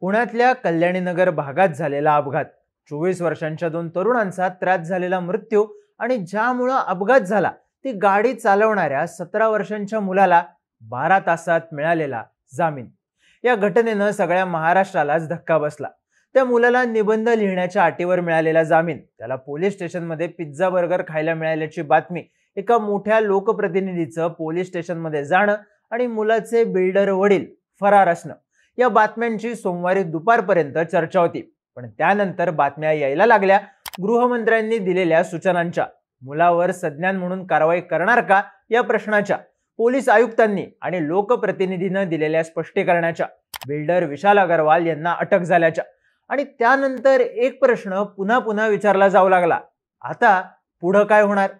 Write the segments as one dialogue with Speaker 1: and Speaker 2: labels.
Speaker 1: पुण्यातल्या कल्याणीनगर भागात झालेला अपघात चोवीस वर्षांच्या दोन तरुणांचा त्रास झालेला मृत्यू आणि ज्यामुळं अपघात झाला ती गाडी चालवणाऱ्या सतरा वर्षांच्या मुलाला बारा तासात मिळालेला जामीन या घटनेनं सगळ्या महाराष्ट्रालाच धक्का बसला त्या मुलाला निबंध लिहिण्याच्या अटीवर मिळालेला जामीन त्याला पोलीस स्टेशनमध्ये पिझ्झा बर्गर खायला मिळाल्याची बातमी एका मोठ्या लोकप्रतिनिधीचं पोलीस स्टेशनमध्ये जाणं आणि मुलाचे बिल्डर वडील फरार असणं या बातम्यांची सोमवारी दुपारपर्यंत चर्चा होती पण त्यानंतर बातम्या यायला लागल्या गृहमंत्र्यांनी दिलेल्या सूचनांच्या मुलावर सज्ञान म्हणून कारवाई करणार का या प्रश्नाच्या पोलीस आयुक्तांनी आणि लोकप्रतिनिधीनं दिलेल्या स्पष्टीकरणाच्या बिल्डर विशाल अगरवाल यांना अटक झाल्याच्या आणि त्यानंतर एक प्रश्न पुन्हा पुन्हा विचारला जाऊ लागला आता पुढं काय होणार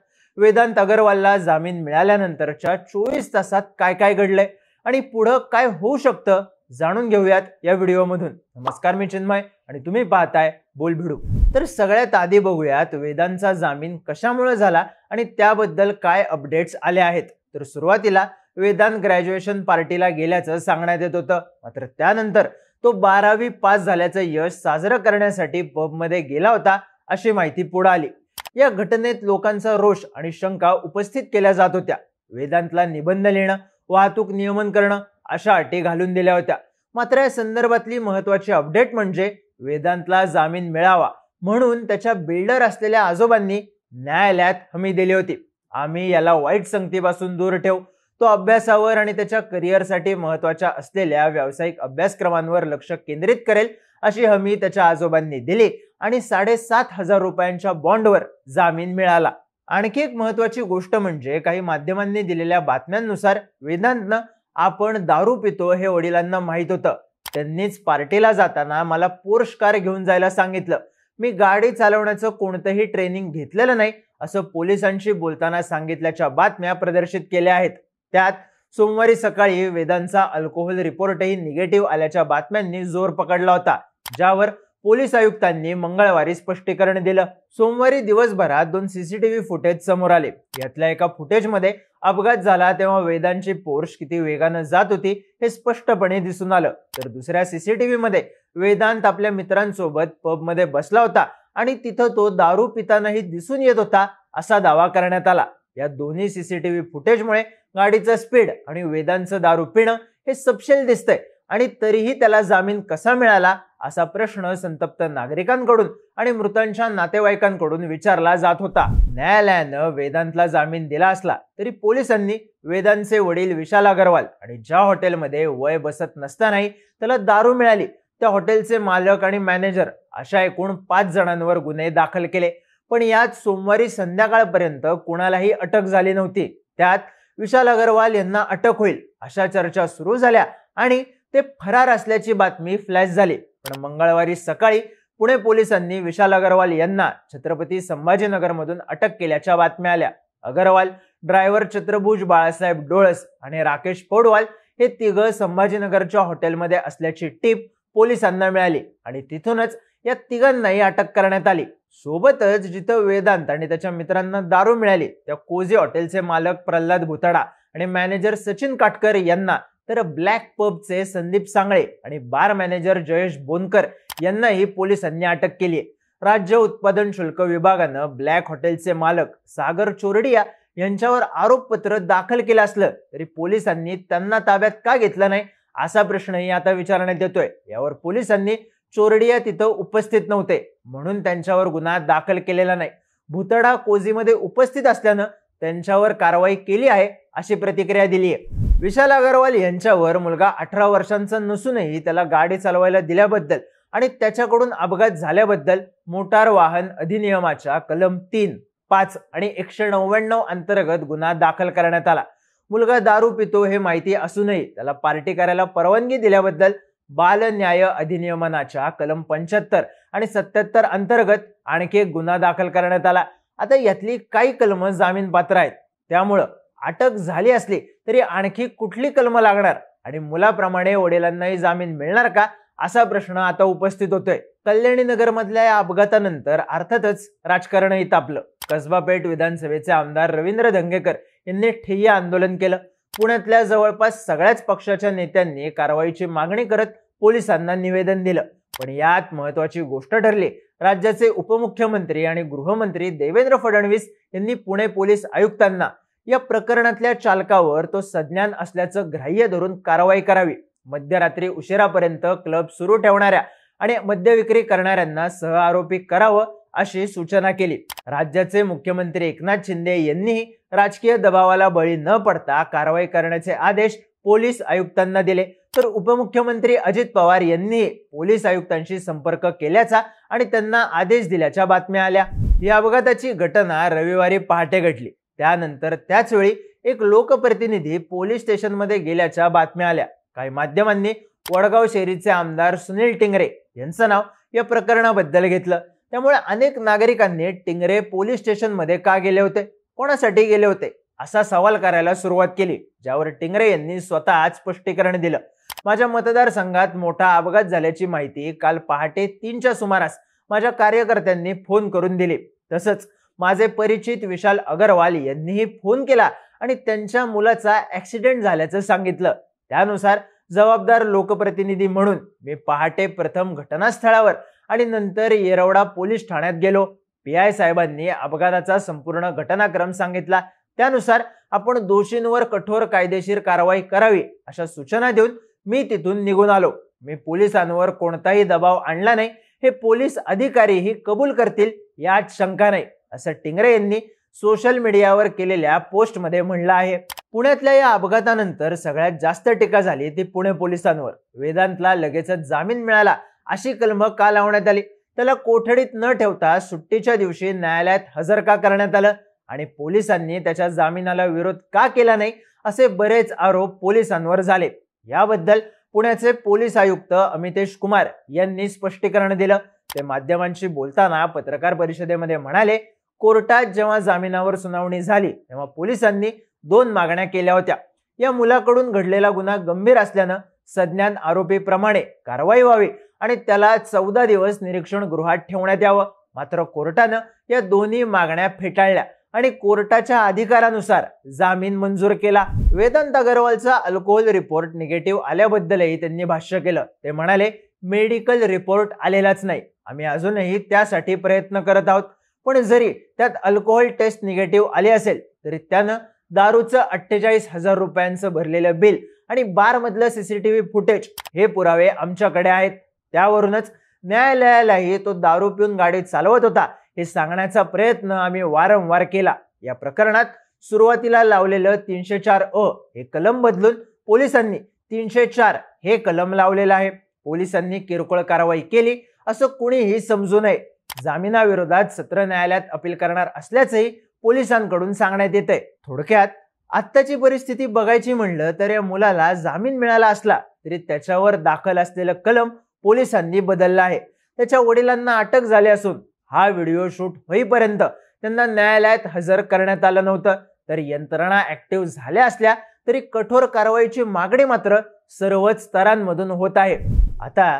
Speaker 1: वेदांत अगरवालला जामीन मिळाल्यानंतरच्या चोवीस तासात काय काय घडलंय आणि पुढं काय होऊ शकतं जाणून घेऊयात या व्हिडिओमधून नमस्कार मी चिन्मय आणि तुम्ही पाहताय बोल भिडू तर सगळ्यात आधी बघूयात वेदांचा जामीन कशामुळे झाला आणि त्याबद्दल काय अपडेट्स आले आहेत तर सुरुवातीला वेदांत ग्रॅज्युएशन पार्टीला गेल्याचं सांगण्यात येत होतं मात्र त्यानंतर तो बारावी पास झाल्याचं यश साजरं करण्यासाठी पबमध्ये गेला होता अशी माहिती पुढे आली या घटनेत लोकांचा रोष आणि शंका उपस्थित केल्या जात होत्या वेदांतला निबंध लिहिणं वाहतूक नियमन करणं अशा अटी घालून दिल्या होत्या मात्र या संदर्भातली महत्वाची अपडेट म्हणजे वेदांतला जामीन मिळावा म्हणून त्याच्या बिल्डर असलेल्या आजोबांनी न्यायालयात हमी दिली होती आम्ही याला वाईट संगतीपासून दूर ठेवू तो अभ्यासावर आणि त्याच्या करिअरसाठी महत्वाच्या असलेल्या व्यावसायिक अभ्यासक्रमांवर लक्ष केंद्रित करेल अशी हमी त्याच्या आजोबांनी दिली आणि साडेसात हजार रुपयांच्या बॉन्डवर जामीन मिळाला आणखी एक महत्वाची गोष्ट म्हणजे काही माध्यमांनी दिलेल्या बातम्यांनुसार वेदांतनं आपण दारू पितो हे वडिलांना माहीत होतं त्यांनीच पार्टीला जाताना मला पोर्श कार घेऊन जायला सांगितलं मी गाडी चालवण्याचं कोणतंही ट्रेनिंग घेतलेलं नाही असं पोलिसांशी बोलताना सांगितल्याच्या बातम्या प्रदर्शित केल्या आहेत त्यात सोमवारी सकाळी वेदांचा अल्कोहोल रिपोर्टही निगेटिव्ह आल्याच्या बातम्यांनी जोर पकडला होता ज्यावर पोलीस आयुक्तांनी मंगळवारी स्पष्टीकरण दिलं सोमवारी दिवसभरात दोन सीसीटीव्ही फुटेज समोर आले यातल्या एका फुटेजमध्ये अपघात झाला तेव्हा वेदांची पोर्श किती वेगानं जात होती हे स्पष्टपणे दिसून आलं तर दुसऱ्या सीसीटीव्ही मध्ये वेदांत आपल्या मित्रांसोबत पबमध्ये बसला होता आणि तिथं तो दारू पितानाही दिसून येत होता असा दावा करण्यात आला या दोन्ही सीसीटीव्ही फुटेजमुळे गाडीचं स्पीड आणि वेदांचं दारू पिणं हे सपशेल दिसतंय आणि तरीही त्याला जामीन कसा मिळाला असा प्रश्न संतप्त नागरिकांकडून आणि मृतांच्या नातेवाईकांकडून विचारला जात होता न्यायालयानं वेदांतला जामीन दिला असला तरी पोलिसांनी वेदांतचे वडील विशाल अगरवाल आणि ज्या हॉटेलमध्ये वय बसत नसतानाही त्याला दारू मिळाली त्या हॉटेलचे मालक आणि मॅनेजर अशा एकूण पाच जणांवर गुन्हे दाखल केले पण यात सोमवारी संध्याकाळपर्यंत कुणालाही अटक झाली नव्हती त्यात विशाल अगरवाल यांना अटक होईल अशा चर्चा सुरू झाल्या आणि ते फरार असल्याची बातमी फ्लॅश झाली पण मंगळवारी सकाळी पुणे पोलिसांनी विशाल अगरवाल यांना छत्रपती संभाजीनगरमधून अटक केल्याच्या बातम्या आल्या अगरवाल ड्रायव्हर चत्रभुज बाळासाहेब डोळस आणि राकेश पौडवाल हे तिघ संभाजीनगरच्या हॉटेलमध्ये असल्याची टीप पोलिसांना मिळाली आणि तिथूनच या तिघांनाही अटक करण्यात आली सोबतच जिथं वेदांत आणि त्याच्या मित्रांना दारू मिळाली त्या कोझे हॉटेलचे मालक प्रल्हाद भुताडा आणि मॅनेजर सचिन काटकर यांना तर ब्लॅक पबचे संदीप सांगळे आणि बार मॅनेजर जयेश बोनकर यांनाही पोलिसांनी अटक केली आहे राज्य उत्पादन शुल्क विभागानं ब्लॅक हॉटेलचे मालक सागर चोरडिया यांच्यावर आरोपपत्र दाखल केलं असलं तरी पोलिसांनी त्यांना ताब्यात का घेतलं नाही असा प्रश्नही आता विचारण्यात येतोय यावर पोलिसांनी चोरडिया तिथं उपस्थित नव्हते म्हणून त्यांच्यावर गुन्हा दाखल केलेला नाही भुतडा कोझीमध्ये उपस्थित असल्यानं त्यांच्यावर कारवाई केली आहे अशी प्रतिक्रिया दिली आहे विशाल अगरवाल यांच्यावर मुलगा अठरा वर्षांचा नसूनही त्याला गाडी चालवायला दिल्याबद्दल आणि त्याच्याकडून अपघात झाल्याबद्दल मोटार वाहन अधिनियमाच्या कलम तीन पाच आणि एकशे नव्याण्णव अंतर्गत गुन्हा दाखल करण्यात आला मुलगा दारू पितो हे माहिती असूनही त्याला पार्टी करायला परवानगी दिल्याबद्दल बाल न्याय अधिनियमनाच्या कलम पंच्याहत्तर आणि सत्याहत्तर अंतर्गत आणखी एक गुन्हा दाखल करण्यात आला आता यातली काही कलम जामीन पात्र आहेत त्यामुळं अटक झाली असली तरी आणखी कुठली कलम लागणार आणि मुलाप्रमाणे वडिलांनाही जामीन मिळणार का असा प्रश्न आता उपस्थित होतोय कल्याणी मधल्या या अपघातानंतर अर्थातच राजकारणही तापलं कसबा पेठ विधानसभेचे आमदार रवींद्र धंगेकर यांनी ठिय्या आंदोलन केलं पुण्यातल्या जवळपास सगळ्याच पक्षाच्या नेत्यांनी कारवाईची मागणी करत पोलिसांना निवेदन दिलं पण यात महत्वाची गोष्ट ठरली राज्याचे उपमुख्यमंत्री आणि गृहमंत्री देवेंद्र फडणवीस यांनी पुणे पोलीस आयुक्तांना या प्रकरणातल्या चालकावर तो सज्ञान असल्याचं ग्राह्य धरून कारवाई करावी मध्यरात्री उशिरापर्यंत क्लब सुरू ठेवणाऱ्या आणि मद्य विक्री करणाऱ्यांना सह आरोपी करावं अशी सूचना केली राज्याचे मुख्यमंत्री एकनाथ शिंदे यांनीही राजकीय दबावाला बळी न पडता कारवाई करण्याचे आदेश पोलीस आयुक्तांना दिले तर उपमुख्यमंत्री अजित पवार यांनी पोलीस आयुक्तांशी संपर्क केल्याचा आणि त्यांना आदेश दिल्याच्या बातम्या आल्या या अपघाताची घटना रविवारी पहाटे घडली त्यानंतर त्याचवेळी एक लोकप्रतिनिधी पोलीस स्टेशनमध्ये गेल्याच्या बातम्या आल्या काही माध्यमांनी वडगाव शेरीचे आमदार सुनील टिंगरे यांचं नाव या प्रकरणाबद्दल घेतलं त्यामुळे अनेक नागरिकांनी टिंगरे पोलीस स्टेशनमध्ये का गेले होते कोणासाठी गेले होते असा सवाल करायला सुरुवात केली ज्यावर टिंगरे यांनी स्वतः स्पष्टीकरण दिलं माझ्या मतदारसंघात मोठा अपघात झाल्याची माहिती काल पहाटे तीनच्या सुमारास माझ्या कार्यकर्त्यांनी फोन करून दिली तसंच माझे परिचित विशाल अगरवाल यांनीही फोन केला आणि त्यांच्या मुलाचा ऍक्सिडेंट झाल्याचं सांगितलं त्यानुसार जबाबदार लोकप्रतिनिधी म्हणून मी पहाटे प्रथम घटनास्थळावर आणि नंतर येरवडा पोलीस ठाण्यात गेलो पी आय साहेबांनी अपघाताचा संपूर्ण घटनाक्रम सांगितला त्यानुसार आपण दोषींवर कठोर कायदेशीर कारवाई करावी अशा सूचना देऊन मी तिथून निघून आलो मी पोलिसांवर कोणताही दबाव आणला नाही हे पोलीस अधिकारीही कबूल करतील यात शंका नाही असं टिंगरे यांनी सोशल मीडियावर केलेल्या पोस्टमध्ये म्हणलं आहे पुण्यातल्या या अपघातानंतर सगळ्यात जास्त टीका झाली ती पुणे पोलिसांवर वेदांतला लगेचच जामीन मिळाला अशी कलम का लावण्यात आली त्याला कोठडीत न ठेवता सुट्टीच्या दिवशी न्यायालयात हजर का करण्यात आलं आणि पोलिसांनी त्याच्या जामिनाला विरोध का केला नाही असे बरेच आरोप पोलिसांवर झाले याबद्दल पुण्याचे पोलीस आयुक्त अमितेश कुमार यांनी स्पष्टीकरण दिलं ते माध्यमांशी बोलताना पत्रकार परिषदेमध्ये म्हणाले कोर्टात जेव्हा जामिनावर सुनावणी झाली तेव्हा पोलिसांनी दोन मागण्या केल्या होत्या या मुलाकडून घडलेला गुन्हा गंभीर असल्यानं सज्ञान आरोपीप्रमाणे कारवाई व्हावी आणि त्याला चौदा दिवस निरीक्षण गृहात ठेवण्यात यावं मात्र कोर्टानं या दोन्ही मागण्या फेटाळल्या आणि कोर्टाच्या अधिकारानुसार जामीन मंजूर केला वेदांत अगरवालचा अल्कोहोल रिपोर्ट निगेटिव्ह आल्याबद्दलही त्यांनी भाष्य केलं ते म्हणाले मेडिकल रिपोर्ट आलेलाच नाही आम्ही अजूनही त्यासाठी प्रयत्न करत आहोत पण जरी त्यात अल्कोहोल टेस्ट निगेटिव्ह आले असेल तरी त्यानं दारूचं अठ्ठेचाळीस हजार रुपयांचं भरलेलं बिल आणि बारमधलं सीसीटीव्ही फुटेज हे पुरावे आमच्याकडे आहेत त्यावरूनच न्यायालयालाही तो दारू पिऊन गाडी चालवत होता हे सांगण्याचा प्रयत्न आम्ही वारंवार केला या प्रकरणात सुरुवातीला लावलेलं तीनशे चार अ हे कलम बदलून पोलिसांनी तीनशे चार हे कलम लावलेलं आहे पोलिसांनी किरकोळ कारवाई केली असं कुणीही समजू नये जामिनाविरोधात सत्र न्यायालयात अपील करणार असल्याचंही पोलिसांकडून सांगण्यात येत आहे थोडक्यात आत्ताची परिस्थिती बघायची म्हणलं तर या मुलाला जामीन मिळाला असला तरी त्याच्यावर दाखल असलेलं कलम पोलिसांनी बदललं आहे त्याच्या वडिलांना अटक झाली असून हा व्हिडिओ शूट होईपर्यंत त्यांना न्यायालयात हजर करण्यात आलं नव्हतं तर यंत्रणा ऍक्टिव्ह झाल्या असल्या तरी कठोर कारवाईची मागणी मात्र सर्वच स्तरांमधून होत आहे आता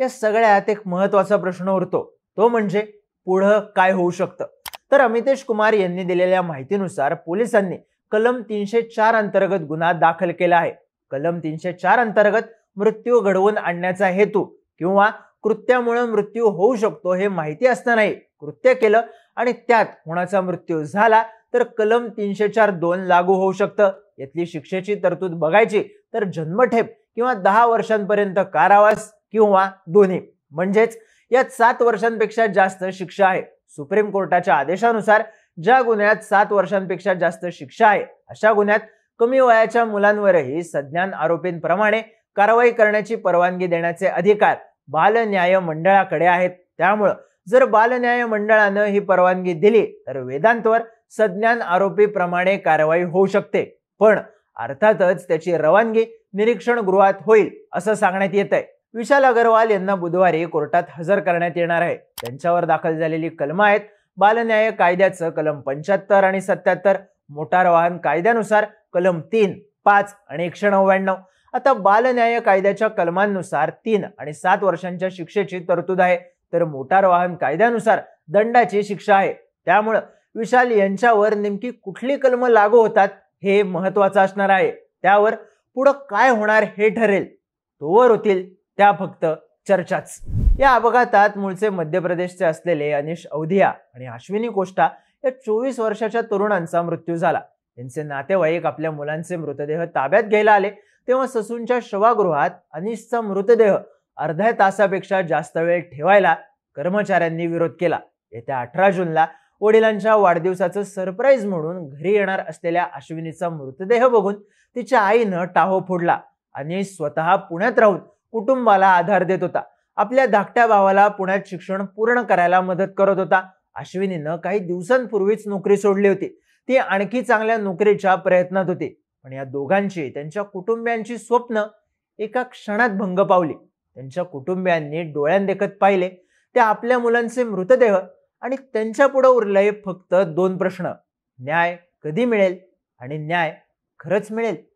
Speaker 1: या सगळ्यात एक महत्वाचा प्रश्न उरतो तो म्हणजे पुढं काय होऊ शकतं तर अमितेश कुमार यांनी दिलेल्या माहितीनुसार पोलिसांनी कलम तीनशे चार अंतर्गत गुन्हा दाखल केला आहे कलम तीनशे चार अंतर्गत मृत्यू घडवून आणण्याचा हेतू किंवा कृत्यामुळे मृत्यू होऊ शकतो हे माहिती असतानाही कृत्य केलं आणि त्यात कोणाचा मृत्यू झाला तर कलम तीनशे चार दोन लागू होऊ शकतं यातली शिक्षेची तरतूद बघायची तर जन्मठेप किंवा दहा वर्षांपर्यंत कारावास किंवा दोन्ही म्हणजेच यात सात वर्षांपेक्षा जास्त शिक्षा आहे सुप्रीम कोर्टाच्या आदेशानुसार ज्या गुन्ह्यात सात वर्षांपेक्षा जास्त शिक्षा आहे अशा गुन्ह्यात कमी वयाच्या मुलांवरही सज्ञान आरोपींप्रमाणे कारवाई करण्याची परवानगी देण्याचे अधिकार बाल न्याय मंडळाकडे आहेत त्यामुळं जर बाल न्याय मंडळानं ही परवानगी दिली तर वेदांतवर सज्ञान आरोपीप्रमाणे कारवाई होऊ शकते पण अर्थातच त्याची रवानगी निरीक्षण गृहात होईल असं सांगण्यात येत आहे विशाल अगरवाल यांना बुधवारी कोर्टात हजर करण्यात येणार आहे त्यांच्यावर दाखल झालेली कलम आहेत बालन्याय कायद्याचं कलम पंच्याहत्तर आणि सत्याहत्तर मोटार वाहन कायद्यानुसार कलम तीन पाच आणि एकशे नव्याण्णव आता बालन्याय कायद्याच्या कलमांनुसार तीन आणि सात वर्षांच्या शिक्षेची तरतूद आहे तर मोटार वाहन कायद्यानुसार दंडाची शिक्षा आहे त्यामुळं विशाल यांच्यावर नेमकी कुठली कलम लागू होतात हे महत्वाचं असणार आहे त्यावर पुढं काय होणार हे ठरेल तोवर होतील त्या फक्त चर्चाच या अपघातात मूळचे मध्य प्रदेशचे असलेले अनिश अवधिया आणि अश्विनी कोष्टा या चोवीस वर्षाच्या तरुणांचा मृत्यू झाला त्यांचे नातेवाईक आपल्या मुलांचे मृतदेह ताब्यात घ्यायला आले तेव्हा ससूनच्या शवागृहात अनिशचा मृतदेह अर्ध्या तासापेक्षा जास्त वेळ ठेवायला कर्मचाऱ्यांनी विरोध केला येत्या अठरा जूनला वडिलांच्या वाढदिवसाचं सरप्राईज म्हणून घरी येणार असलेल्या अश्विनीचा मृतदेह बघून तिच्या आईनं टाहो फोडला आणि स्वतः पुण्यात राहून कुटुंबाला आधार देत होता आपल्या धाकट्या भावाला पुण्यात शिक्षण पूर्ण करायला मदत करत होता अश्विनीनं काही दिवसांपूर्वीच नोकरी सोडली होती ती आणखी चांगल्या नोकरीच्या प्रयत्नात होती पण या दोघांची त्यांच्या कुटुंबियांची स्वप्न एका क्षणात भंग पावली त्यांच्या कुटुंबियांनी डोळ्यांदेखत पाहिले ते आपल्या मुलांचे मृतदेह आणि त्यांच्या पुढे उरले फक्त दोन प्रश्न न्याय कधी मिळेल आणि न्याय खरंच मिळेल